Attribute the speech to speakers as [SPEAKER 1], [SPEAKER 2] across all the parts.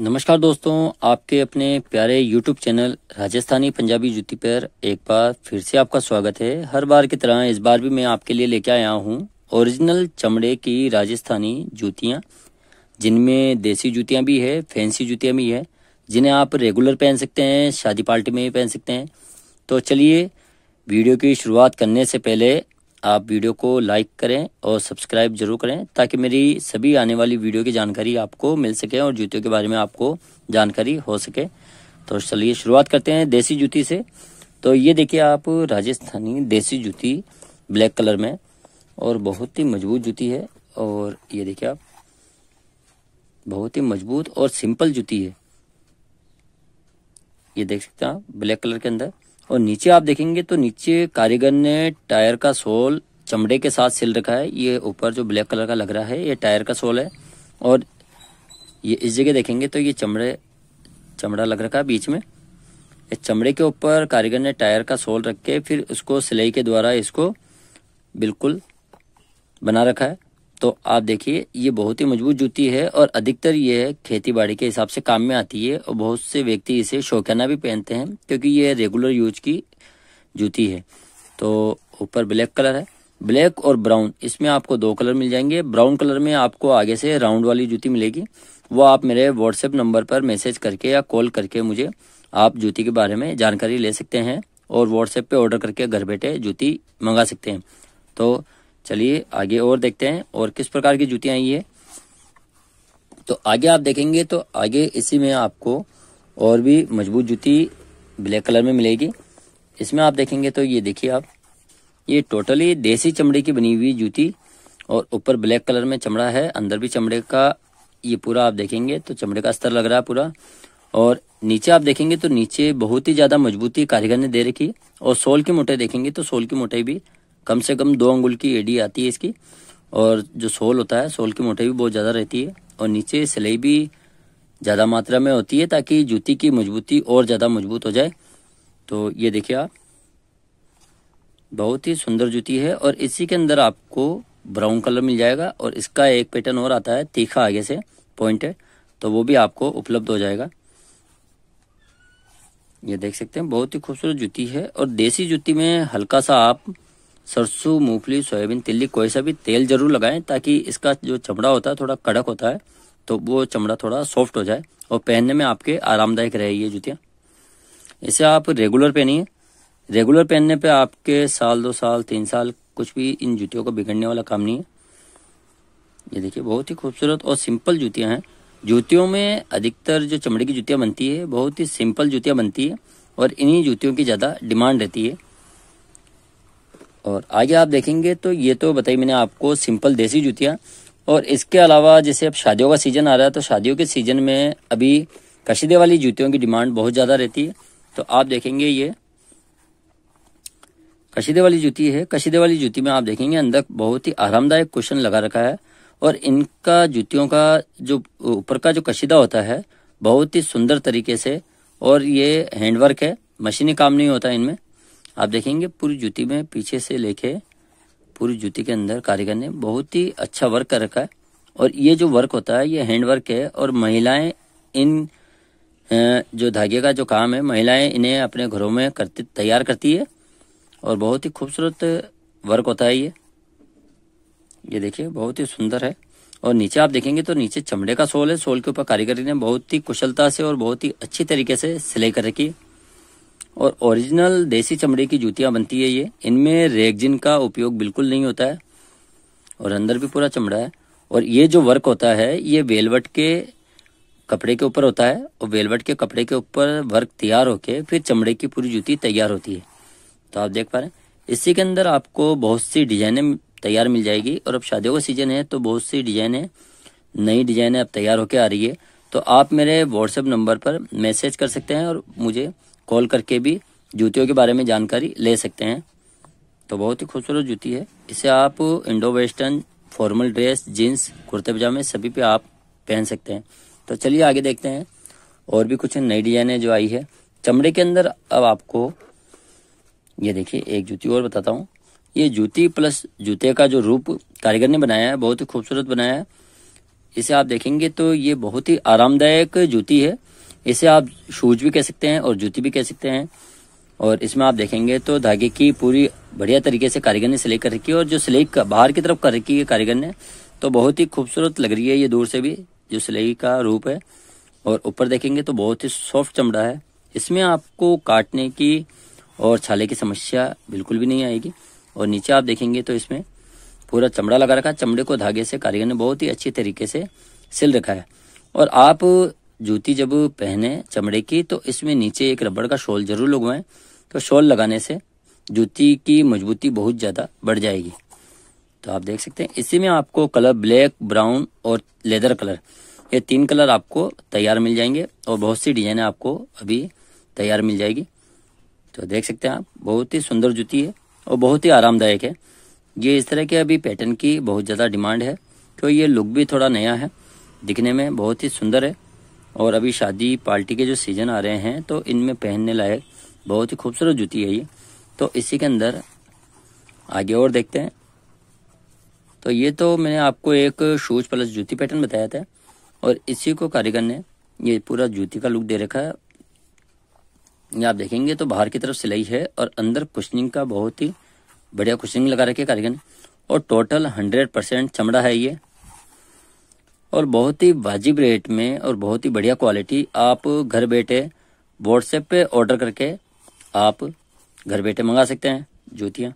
[SPEAKER 1] नमस्कार दोस्तों आपके अपने प्यारे YouTube चैनल राजस्थानी पंजाबी जुती पर एक बार फिर से आपका स्वागत है हर बार की तरह इस बार भी मैं आपके लिए लेके आया हूँ ओरिजिनल चमड़े की राजस्थानी जूतियाँ जिनमें देसी जूतियाँ भी है फैंसी जूतियाँ भी है जिन्हें आप रेगुलर पहन सकते हैं शादी पार्टी में भी पहन सकते हैं तो चलिए वीडियो की शुरुआत करने से पहले आप वीडियो को लाइक करें और सब्सक्राइब जरूर करें ताकि मेरी सभी आने वाली वीडियो की जानकारी आपको मिल सके और जूतियों के बारे में आपको जानकारी हो सके तो चलिए शुरुआत करते हैं देसी जूती से तो ये देखिए आप राजस्थानी देसी जूती ब्लैक कलर में और बहुत ही मजबूत जूती है और ये देखिए आप बहुत ही मजबूत और सिंपल जूती है ये देख सकते हैं आप ब्लैक कलर के अंदर और नीचे आप देखेंगे तो नीचे कारीगर ने टायर का सोल चमड़े के साथ सिल रखा है ये ऊपर जो ब्लैक कलर का लग रहा है ये टायर का सोल है और ये इस जगह देखेंगे तो ये चमड़े चमड़ा लग रखा है बीच में इस चमड़े के ऊपर कारीगर ने टायर का सोल रख के फिर उसको सिलाई के द्वारा इसको बिल्कुल बना रखा है तो आप देखिए ये बहुत ही मजबूत जूती है और अधिकतर ये खेती बाड़ी के हिसाब से काम में आती है और बहुत से व्यक्ति इसे शौकाना भी पहनते हैं क्योंकि ये रेगुलर यूज की जूती है तो ऊपर ब्लैक कलर है ब्लैक और ब्राउन इसमें आपको दो कलर मिल जाएंगे ब्राउन कलर में आपको आगे से राउंड वाली जूती मिलेगी वो आप मेरे व्हाट्सएप नंबर पर मैसेज करके या कॉल करके मुझे आप जूती के बारे में जानकारी ले सकते हैं और व्हाट्सएप पे ऑर्डर करके घर बैठे जूती मंगा सकते हैं तो चलिए आगे और देखते हैं और किस प्रकार की जूतियां ये तो आगे आप देखेंगे तो आगे इसी में आपको और भी मजबूत जूती ब्लैक कलर में मिलेगी इसमें आप देखेंगे तो ये देखिए आप ये टोटली देसी चमड़े की बनी हुई जूती और ऊपर ब्लैक कलर में चमड़ा है अंदर भी चमड़े का ये पूरा आप देखेंगे तो चमड़े का स्तर लग रहा है पूरा और नीचे आप देखेंगे तो नीचे बहुत ही ज़्यादा मजबूती कारीगर ने दे रखी और सोल की मोटाई देखेंगे तो सोल की मोटाई भी कम से कम दो अंगुल की एडी आती है इसकी और जो सोल होता है सोल की मोटाई भी बहुत ज़्यादा रहती है और नीचे सिलाई भी ज़्यादा मात्रा में होती है ताकि जूती की मजबूती और ज़्यादा मजबूत हो जाए तो ये देखिए आप बहुत ही सुंदर जूती है और इसी के अंदर आपको ब्राउन कलर मिल जाएगा और इसका एक पैटर्न और आता है तीखा आगे से पॉइंट है तो वो भी आपको उपलब्ध हो जाएगा ये देख सकते हैं बहुत ही खूबसूरत जूती है और देसी जूती में हल्का सा आप सरसों मूंगफली सोयाबीन तिल्ली कोई सा भी तेल जरूर लगाएं ताकि इसका जो चमड़ा होता है थोड़ा कड़क होता है तो वो चमड़ा थोड़ा सॉफ्ट हो जाए और पहनने में आपके आरामदायक रहे ये जूतियाँ इसे आप रेगुलर पहनिए रेगुलर पहनने पे आपके साल दो साल तीन साल कुछ भी इन जूतियों का बिगड़ने वाला काम नहीं है ये देखिए बहुत ही खूबसूरत और सिंपल जूतियाँ हैं जूतियों में अधिकतर जो चमड़े की जूतियाँ बनती है बहुत ही सिंपल जूतियाँ बनती है और इन्हीं जूतियों की ज़्यादा डिमांड रहती है और आगे आप देखेंगे तो ये तो बताई मैंने आपको सिंपल देसी जूतियाँ और इसके अलावा जैसे अब शादियों का सीज़न आ रहा है तो शादियों के सीज़न में अभी कशीदे वाली जूतियों की डिमांड बहुत ज़्यादा रहती है तो आप देखेंगे ये कशीदे वाली जूती है कशीदे वाली जूती में आप देखेंगे अंदर बहुत ही आरामदायक क्वेश्चन लगा रखा है और इनका जूतियों का जो ऊपर का जो कशीदा होता है बहुत ही सुंदर तरीके से और ये हैंडवर्क है मशीनी काम नहीं होता इनमें आप देखेंगे पूरी जूती में पीछे से लेके पूरी जूती के अंदर कारीगर ने बहुत ही अच्छा वर्क कर रखा है और ये जो वर्क होता है ये हैंड वर्क है और महिलाएं इन जो धागे का जो काम है महिलाएं इन्हें अपने घरों में करती तैयार करती है और बहुत ही खूबसूरत वर्क होता है ये ये देखिए बहुत ही सुंदर है और नीचे आप देखेंगे तो नीचे चमड़े का सोल है सोल के ऊपर कारीगरी ने बहुत ही कुशलता से और बहुत ही अच्छी तरीके से सिलाई कर रखी है और ओरिजिनल देसी चमड़े की जूतियां बनती है ये इनमें रेगजिन का उपयोग बिल्कुल नहीं होता है और अंदर भी पूरा चमड़ा है और ये जो वर्क होता है ये वेलवट के कपड़े के ऊपर होता है और वेलवट के कपड़े के ऊपर वर्क तैयार होके फिर चमड़े की पूरी जूती तैयार होती है तो आप देख पा रहे हैं इसी के अंदर आपको बहुत सी डिजाइनें तैयार मिल जाएगी और अब शादियों का सीजन है तो बहुत सी डिजाइनें नई डिजाइनें अब तैयार होके आ रही है तो आप मेरे व्हाट्सएप नंबर पर मैसेज कर सकते हैं और मुझे कॉल करके भी जूतियों के बारे में जानकारी ले सकते हैं तो बहुत ही खूबसूरत जूती है इसे आप Indo western formal dress jeans कुर्ते पजामे सभी पे आप पहन सकते हैं तो चलिए आगे देखते हैं और भी कुछ नई डिजाइने जो आई है चमड़े के अंदर अब आपको ये देखिए एक जूती और बताता हूँ ये जूती प्लस जूते का जो रूप कारीगर ने बनाया है बहुत ही खूबसूरत बनाया है इसे आप देखेंगे तो ये बहुत ही आरामदायक जूती है इसे आप शूज भी कह सकते हैं और जूती भी कह सकते हैं और इसमें आप देखेंगे तो धागे की पूरी बढ़िया तरीके से कारीगर ने सिलाई कर रखी है और जो सिलाई बाहर की तरफ कर रखी है कारीगर ने तो बहुत ही खूबसूरत लग रही है ये दूर से भी जो सिलाई का रूप है और ऊपर देखेंगे तो बहुत ही सॉफ्ट चमड़ा है इसमें आपको काटने की और छाले की समस्या बिल्कुल भी नहीं आएगी और नीचे आप देखेंगे तो इसमें पूरा चमड़ा लगा रखा है चमड़े को धागे से कारीगर ने बहुत ही अच्छी तरीके से सिल रखा है और आप जूती जब पहने चमड़े की तो इसमें नीचे एक रबड़ का शॉल जरूर लगवाएं तो शॉल लगाने से जूती की मजबूती बहुत ज़्यादा बढ़ जाएगी तो आप देख सकते हैं इसी में आपको कलर ब्लैक ब्राउन और लेदर कलर ये तीन कलर आपको तैयार मिल जाएंगे और बहुत सी डिजाइन आपको अभी तैयार मिल जाएगी तो देख सकते हैं आप बहुत ही सुंदर जूती है और बहुत ही आरामदायक है ये इस तरह के अभी पैटर्न की बहुत ज़्यादा डिमांड है तो ये लुक भी थोड़ा नया है दिखने में बहुत ही सुंदर है और अभी शादी पार्टी के जो सीजन आ रहे हैं तो इनमें पहनने लायक बहुत ही खूबसूरत जूती है ये तो इसी के अंदर आगे और देखते हैं तो ये तो मैंने आपको एक शूज प्लस जूती पैटर्न बताया था और इसी को कारीगर ने ये पूरा जूती का लुक दे रखा है ये आप देखेंगे तो बाहर की तरफ सिलाई है और अंदर कुशनिंग का बहुत ही बढ़िया कुशनिंग लगा रखी है कारीगर ने और टोटल हंड्रेड परसेंट चमड़ा है ये और बहुत ही वाजिब रेट में और बहुत ही बढ़िया क्वालिटी आप घर बैठे व्हाट्सएप पे ऑर्डर करके आप घर बैठे मंगा सकते हैं जूतियाँ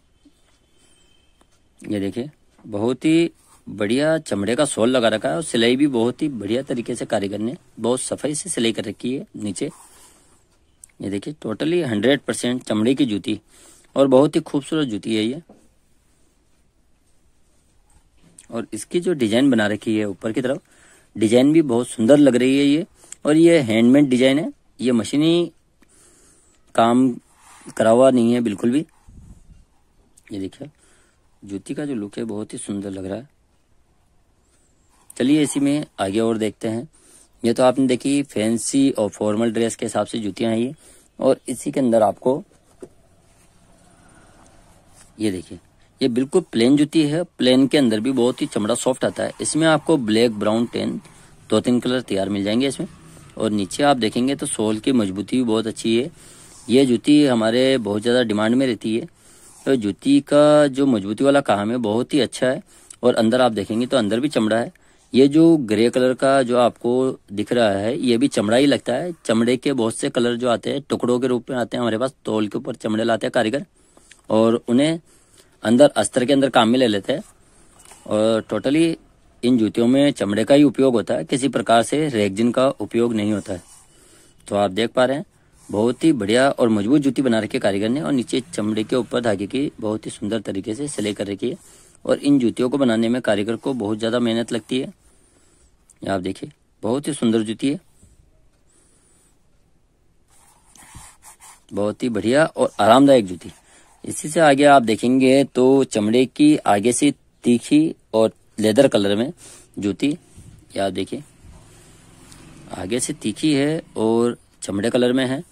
[SPEAKER 1] ये देखिए बहुत ही बढ़िया चमड़े का सोल लगा रखा है और सिलाई भी बहुत ही बढ़िया तरीके से कारीगर ने बहुत सफाई से सिलाई कर रखी है नीचे ये देखिए टोटली हंड्रेड परसेंट चमड़े की जूती और बहुत ही खूबसूरत जूती है ये और इसकी जो डिजाइन बना रखी है ऊपर की तरफ डिजाइन भी बहुत सुंदर लग रही है ये और ये हैंडमेड डिजाइन है ये मशीनी काम करा हुआ नहीं है बिल्कुल भी ये देखिए जूती का जो लुक है बहुत ही सुंदर लग रहा है चलिए इसी में आगे और देखते हैं ये तो आपने देखी फैंसी और फॉर्मल ड्रेस के हिसाब से जूतियां हैं ये और इसी के अंदर आपको ये देखिए ये बिल्कुल प्लेन जूती है प्लेन के अंदर भी बहुत ही चमड़ा सॉफ्ट आता है इसमें आपको ब्लैक ब्राउन टेन दो तीन कलर तैयार मिल जाएंगे इसमें और नीचे आप देखेंगे तो सोल की मजबूती भी बहुत अच्छी है ये जूती हमारे बहुत ज़्यादा डिमांड में रहती है तो जूती का जो मजबूती वाला काम है बहुत ही अच्छा है और अंदर आप देखेंगे तो अंदर भी चमड़ा है ये जो ग्रे कलर का जो आपको दिख रहा है ये भी चमड़ा ही लगता है चमड़े के बहुत से कलर जो आते हैं टुकड़ों के रूप में आते हैं हमारे पास तोल के ऊपर चमड़े लाते हैं कारीगर और उन्हें अंदर अस्तर के अंदर काम में ले लेते हैं और टोटली इन जूतियों में चमड़े का ही उपयोग होता है किसी प्रकार से रेगजिन का उपयोग नहीं होता है तो आप देख पा रहे हैं बहुत ही बढ़िया और मजबूत जूती बना रखी है कारीगर ने और नीचे चमड़े के ऊपर धागे की बहुत ही सुंदर तरीके से सिलाई कर रखी है और इन जूतियों को बनाने में कारीगर को बहुत ज़्यादा मेहनत लगती है आप देखिए बहुत ही सुंदर जूती है बहुत ही बढ़िया और आरामदायक जूती इसी से आगे आप देखेंगे तो चमड़े की आगे से तीखी और लेदर कलर में जूती ये आप देखिए आगे से तीखी है और चमड़े कलर में है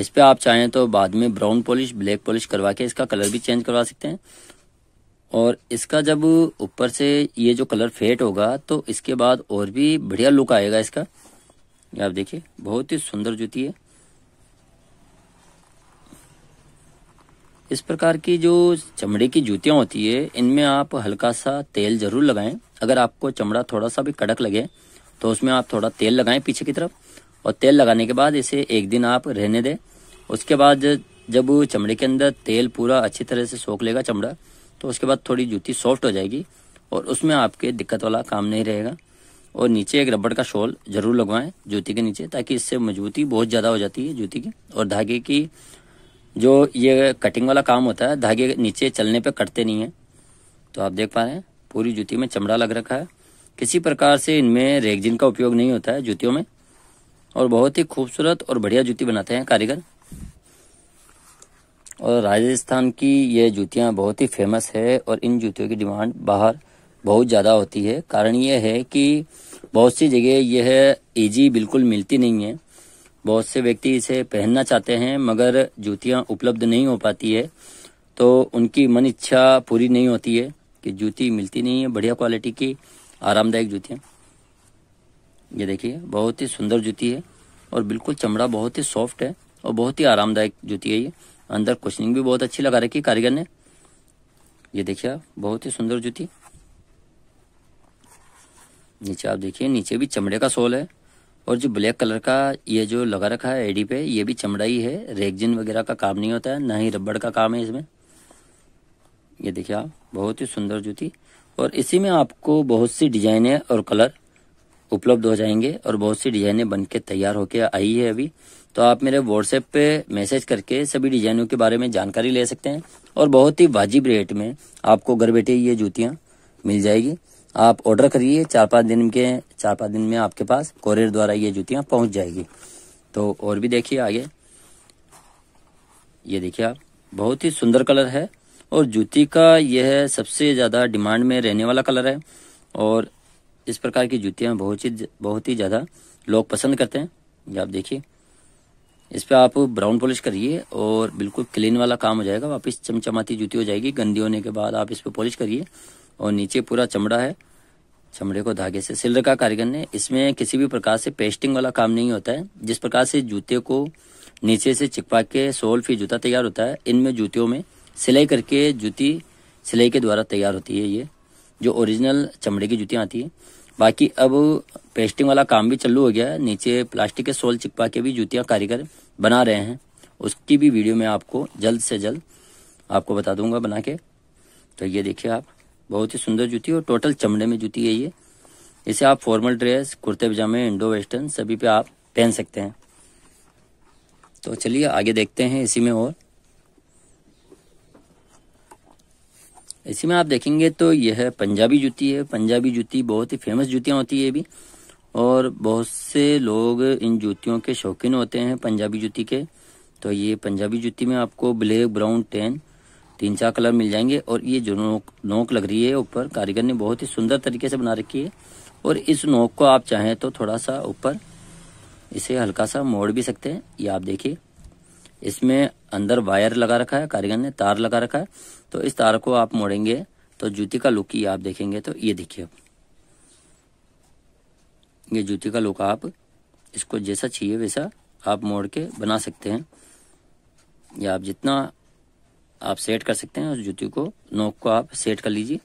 [SPEAKER 1] इस पर आप चाहें तो बाद में ब्राउन पॉलिश ब्लैक पॉलिश करवा के इसका कलर भी चेंज करवा सकते हैं और इसका जब ऊपर से ये जो कलर फेट होगा तो इसके बाद और भी बढ़िया लुक आएगा इसका आप देखिए बहुत ही सुंदर जूती है इस प्रकार की जो चमड़े की जूतियाँ होती है इनमें आप हल्का सा तेल जरूर लगाएं अगर आपको चमड़ा थोड़ा सा भी कड़क लगे तो उसमें आप थोड़ा तेल लगाएं पीछे की तरफ और तेल लगाने के बाद इसे एक दिन आप रहने दें उसके बाद जब चमड़े के अंदर तेल पूरा अच्छी तरह से सोख लेगा चमड़ा तो उसके बाद थोड़ी जूती सॉफ्ट हो जाएगी और उसमें आपके दिक्कत वाला काम नहीं रहेगा और नीचे एक रबड़ का शॉल जरूर लगवाएं जूती के नीचे ताकि इससे मजबूती बहुत ज़्यादा हो जाती है जूती की और धागे की जो ये कटिंग वाला काम होता है धागे नीचे चलने पे कटते नहीं है तो आप देख पा रहे हैं पूरी जूती में चमड़ा लग रखा है किसी प्रकार से इनमें रेगजिन का उपयोग नहीं होता है जूतियों में और बहुत ही खूबसूरत और बढ़िया जूती बनाते हैं कारीगर और राजस्थान की ये जूतियाँ बहुत ही फेमस है और इन जूतियों की डिमांड बाहर बहुत ज़्यादा होती है कारण ये है कि बहुत सी जगह यह ईजी बिल्कुल मिलती नहीं है बहुत से व्यक्ति इसे पहनना चाहते हैं मगर जूतियाँ उपलब्ध नहीं हो पाती है तो उनकी मन इच्छा पूरी नहीं होती है कि जूती मिलती नहीं है बढ़िया क्वालिटी की आरामदायक जूतियाँ ये देखिए बहुत ही सुंदर जूती है और बिल्कुल चमड़ा बहुत ही सॉफ्ट है और बहुत ही आरामदायक जूती है ये अंदर कुशनिंग भी बहुत अच्छी लगा रखी है कारीगर ने ये देखिए बहुत ही सुंदर जूती नीचे आप देखिए नीचे भी चमड़े का सोल है और जो ब्लैक कलर का ये जो लगा रखा है एडी पे ये भी चमड़ा ही है रेगजिन वगैरह का काम नहीं होता है ना ही रबड़ का काम है इसमें ये देखिए आप बहुत ही सुंदर जूती और इसी में आपको बहुत सी डिजाइने और कलर उपलब्ध हो जाएंगे और बहुत सी डिजाइने बन के तैयार होके आई है अभी तो आप मेरे व्हाट्सएप पे मैसेज करके सभी डिजाइनों के बारे में जानकारी ले सकते हैं और बहुत ही वाजिब रेट में आपको घर बैठे ये जूतियाँ मिल जाएगी आप ऑर्डर करिए चार पाँच दिन के चार पाँच दिन में आपके पास कोरियर द्वारा ये जूतियाँ पहुंच जाएगी तो और भी देखिए आगे ये देखिए आप बहुत ही सुंदर कलर है और जूती का यह सबसे ज़्यादा डिमांड में रहने वाला कलर है और इस प्रकार की जूतियां बहुत ही बहुत ही ज़्यादा लोग पसंद करते हैं ये आप देखिए इस पर आप ब्राउन पॉलिश करिए और बिल्कुल क्लीन वाला काम हो जाएगा वापिस चमचमाती जूती हो जाएगी गंदी होने के बाद आप इस पर पॉलिश करिए और नीचे पूरा चमड़ा है चमड़े को धागे से सिल रखा कारीगर ने इसमें किसी भी प्रकार से पेस्टिंग वाला काम नहीं होता है जिस प्रकार से जूते को नीचे से चिपका के सोल फिर जूता तैयार होता है इनमें जूतियों में सिलाई करके जूती सिलाई के द्वारा तैयार होती है ये जो ओरिजिनल चमड़े की जूतियाँ आती है बाकी अब पेस्टिंग वाला काम भी चालू हो गया है नीचे प्लास्टिक के सोल चिपका के भी जूतियाँ कारीगर बना रहे हैं उसकी भी वीडियो में आपको जल्द से जल्द आपको बता दूंगा बना के तो ये देखिए आप बहुत ही सुंदर जूती और टोटल चमड़े में जूती है ये इसे आप फॉर्मल ड्रेस कुर्ते पजामे इंडो वेस्टर्न सभी पे आप पहन सकते हैं तो चलिए आगे देखते हैं इसी में और इसी में आप देखेंगे तो यह पंजाबी जूती है पंजाबी जूती बहुत ही फेमस जूतियाँ होती है ये भी और बहुत से लोग इन जूतियों के शौकीन होते हैं पंजाबी जूती के तो ये पंजाबी जूती में आपको ब्लैक ब्राउन टेन तीन चार कलर मिल जाएंगे और ये जो नोक नोक लग रही है ऊपर कारीगर ने बहुत ही सुंदर तरीके से बना रखी है और इस नोक को आप चाहें तो थोड़ा सा ऊपर इसे हल्का सा मोड़ भी सकते हैं ये आप देखिए इसमें अंदर वायर लगा रखा है कारीगर ने तार लगा रखा है तो इस तार को आप मोड़ेंगे तो जूती का लुक ही आप देखेंगे तो ये देखिए ये जूती का लुक आप इसको जैसा चाहिए वैसा आप मोड़ के बना सकते हैं या आप जितना आप सेट कर सकते हैं उस जूती को नोक को आप सेट कर लीजिए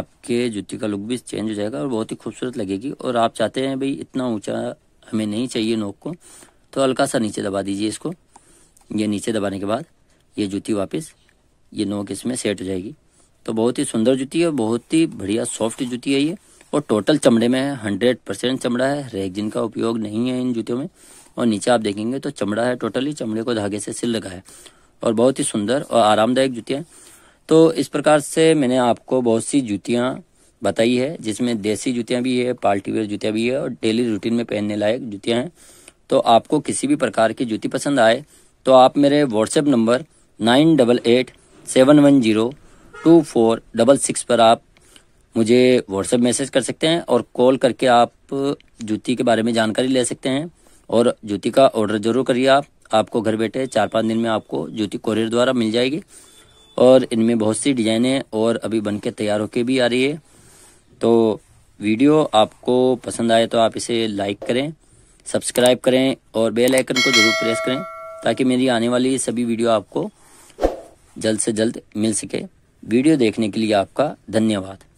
[SPEAKER 1] आपके जूती का लुक भी चेंज हो जाएगा और बहुत ही खूबसूरत लगेगी और आप चाहते हैं भाई इतना ऊंचा हमें नहीं चाहिए नोक को तो हल्का सा नीचे दबा दीजिए इसको ये नीचे दबाने के बाद ये जूती वापस ये नोक इसमें सेट हो जाएगी तो बहुत ही सुंदर जूती है बहुत ही बढ़िया सॉफ्ट जूती है ये और टोटल चमड़े में है हंड्रेड परसेंट चमड़ा है रेगजिन का उपयोग नहीं है इन जूतियों में और नीचे आप देखेंगे तो चमड़ा है टोटली चमड़े को धागे से सिल लगा है और बहुत ही सुंदर और आरामदायक जूतियाँ तो इस प्रकार से मैंने आपको बहुत सी जूतियाँ बताई है जिसमें देसी जूतियाँ भी है पार्टी वेयर जूतियाँ भी है और डेली रूटीन में पहनने लायक जूतियाँ हैं तो आपको किसी भी प्रकार की जूती पसंद आए तो आप मेरे WhatsApp number nine double eight seven one zero two four double six पर आप मुझे व्हाट्सएप मैसेज कर सकते हैं और कॉल करके आप जूती के बारे में जानकारी ले सकते हैं और जूती का ऑर्डर ज़रूर करिए आप आपको घर बैठे चार पाँच दिन में आपको ज्योति कॉरियर द्वारा मिल जाएगी और इनमें बहुत सी डिजाइनें और अभी बन के तैयार होके भी आ रही है तो वीडियो आपको पसंद आए तो आप इसे लाइक करें सब्सक्राइब करें और बेल आइकन को जरूर प्रेस करें ताकि मेरी आने वाली सभी वीडियो आपको जल्द से जल्द मिल सके वीडियो देखने के लिए आपका धन्यवाद